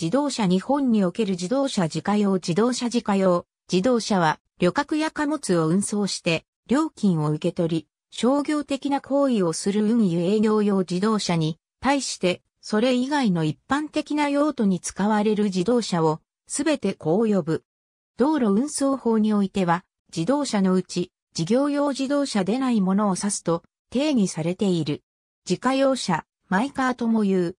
自動車日本における自動車自家用自動車自家用、自動車は旅客や貨物を運送して、料金を受け取り、商業的な行為をする運輸営業用自動車に、対して、それ以外の一般的な用途に使われる自動車を、すべてこう呼ぶ。道路運送法においては、自動車のうち、事業用自動車でないものを指すと定義されている。自家用車、マイカーとも言う。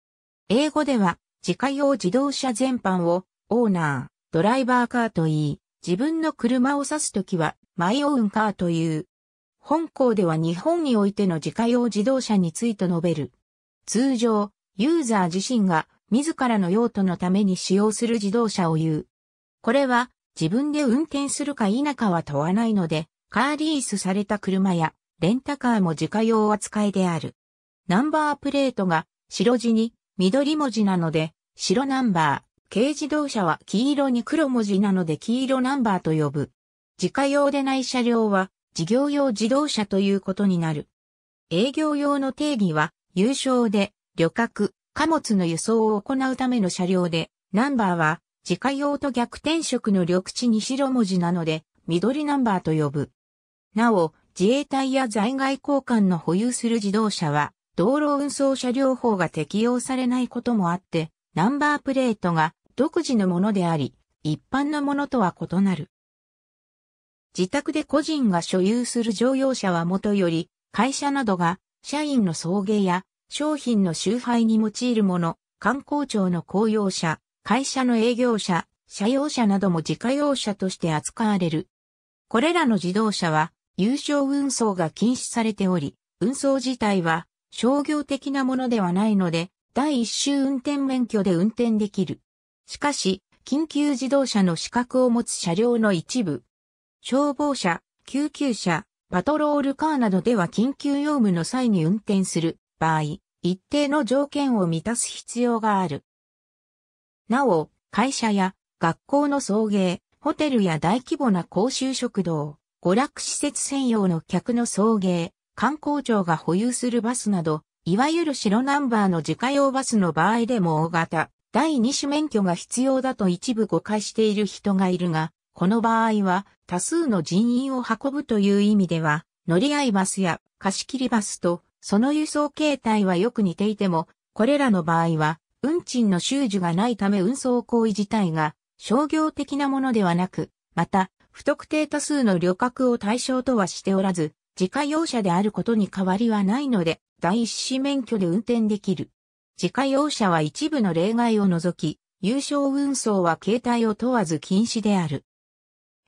英語では、自家用自動車全般をオーナー、ドライバーカーと言い、自分の車を指すときはマイオーンカーという。本校では日本においての自家用自動車について述べる。通常、ユーザー自身が自らの用途のために使用する自動車を言う。これは自分で運転するか否かは問わないので、カーリースされた車やレンタカーも自家用扱いである。ナンバープレートが白地に緑文字なので、白ナンバー。軽自動車は黄色に黒文字なので黄色ナンバーと呼ぶ。自家用でない車両は、事業用自動車ということになる。営業用の定義は、有償で、旅客、貨物の輸送を行うための車両で、ナンバーは、自家用と逆転色の緑地に白文字なので、緑ナンバーと呼ぶ。なお、自衛隊や在外交換の保有する自動車は、道路運送車両法が適用されないこともあって、ナンバープレートが独自のものであり、一般のものとは異なる。自宅で個人が所有する乗用車はもとより、会社などが社員の送迎や商品の集配に用いるもの、観光庁の公用車、会社の営業車、車用車なども自家用車として扱われる。これらの自動車は、有償運送が禁止されており、運送自体は商業的なものではないので、第一周運転免許で運転できる。しかし、緊急自動車の資格を持つ車両の一部、消防車、救急車、パトロールカーなどでは緊急用務の際に運転する場合、一定の条件を満たす必要がある。なお、会社や学校の送迎、ホテルや大規模な公衆食堂、娯楽施設専用の客の送迎、観光庁が保有するバスなど、いわゆる白ナンバーの自家用バスの場合でも大型、第2種免許が必要だと一部誤解している人がいるが、この場合は多数の人員を運ぶという意味では、乗り合いバスや貸し切りバスと、その輸送形態はよく似ていても、これらの場合は、運賃の収受がないため運送行為自体が商業的なものではなく、また、不特定多数の旅客を対象とはしておらず、自家用車であることに変わりはないので、第一子免許で運転できる。自家用車は一部の例外を除き、有償運送は携帯を問わず禁止である。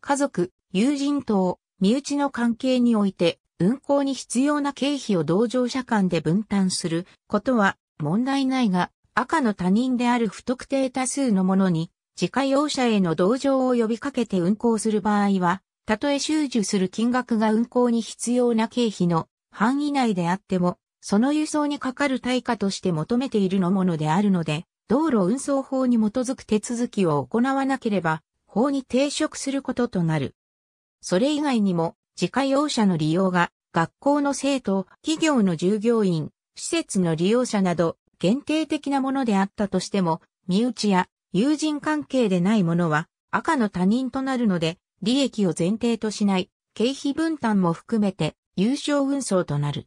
家族、友人等、身内の関係において、運行に必要な経費を同乗者間で分担することは問題ないが、赤の他人である不特定多数の者に、自家用車への同乗を呼びかけて運行する場合は、たとえ収受する金額が運行に必要な経費の範囲内であっても、その輸送にかかる対価として求めているのものであるので、道路運送法に基づく手続きを行わなければ、法に抵触することとなる。それ以外にも、自家用車の利用が、学校の生徒、企業の従業員、施設の利用者など、限定的なものであったとしても、身内や友人関係でないものは赤の他人となるので、利益を前提としない経費分担も含めて優勝運送となる。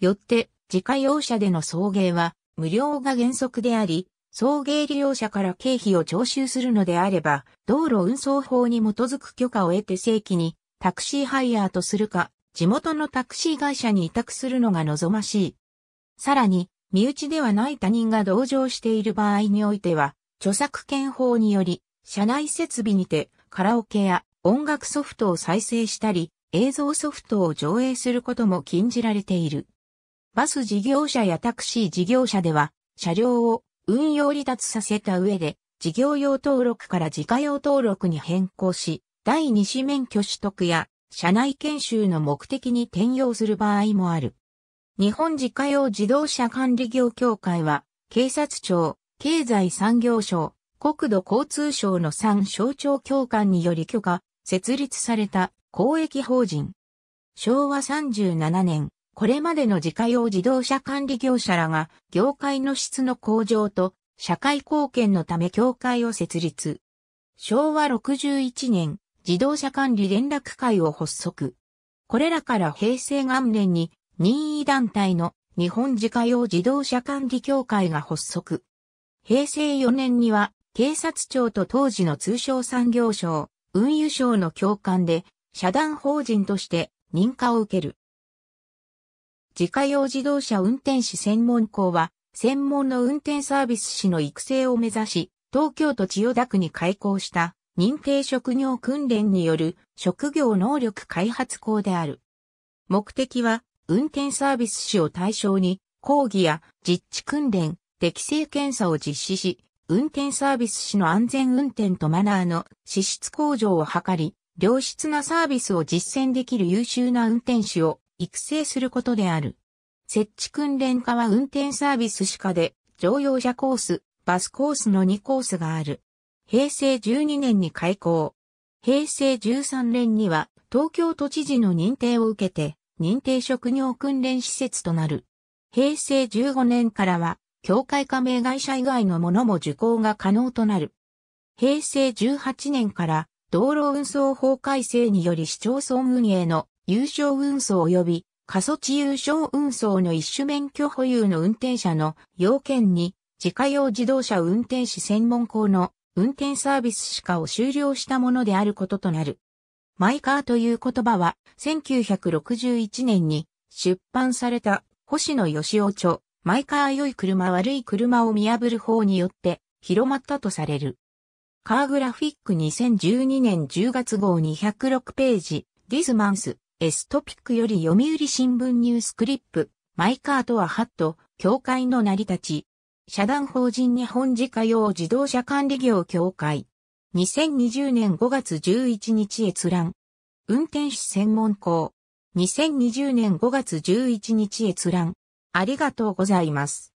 よって、自家用車での送迎は無料が原則であり、送迎利用者から経費を徴収するのであれば、道路運送法に基づく許可を得て正規にタクシーハイヤーとするか、地元のタクシー会社に委託するのが望ましい。さらに、身内ではない他人が同乗している場合においては、著作権法により、車内設備にてカラオケや音楽ソフトを再生したり、映像ソフトを上映することも禁じられている。バス事業者やタクシー事業者では、車両を運用離脱させた上で、事業用登録から自家用登録に変更し、第二子免許取得や社内研修の目的に転用する場合もある。日本自家用自動車管理業協会は、警察庁、経済産業省、国土交通省の3省庁協官により許可、設立された公益法人。昭和37年、これまでの自家用自動車管理業者らが業界の質の向上と社会貢献のため協会を設立。昭和61年、自動車管理連絡会を発足。これらから平成元年に任意団体の日本自家用自動車管理協会が発足。平成4年には警察庁と当時の通商産業省、運輸省の教官で、社団法人として認可を受ける。自家用自動車運転士専門校は、専門の運転サービス士の育成を目指し、東京都千代田区に開校した認定職業訓練による職業能力開発校である。目的は、運転サービス士を対象に、講義や実地訓練、適性検査を実施し、運転サービス士の安全運転とマナーの資質向上を図り、良質なサービスを実践できる優秀な運転士を育成することである。設置訓練課は運転サービス士課で、乗用車コース、バスコースの2コースがある。平成12年に開校。平成13年には東京都知事の認定を受けて認定職業訓練施設となる。平成15年からは協会加盟会社以外のものも受講が可能となる。平成18年から道路運送法改正により市町村運営の有償運送及び過疎地有償運送の一種免許保有の運転者の要件に自家用自動車運転士専門校の運転サービス歯科を終了したものであることとなる。マイカーという言葉は1961年に出版された星野義雄著マイカー良い車悪い車を見破る方によって広まったとされる。カーグラフィック2012年10月号206ページ、ディズマンス、エストピックより読売新聞ニュースクリップ、マイカーとはハット、協会の成り立ち。社団法人日本自家用自動車管理業協会。2020年5月11日閲覧。運転手専門校。2020年5月11日閲覧。ありがとうございます。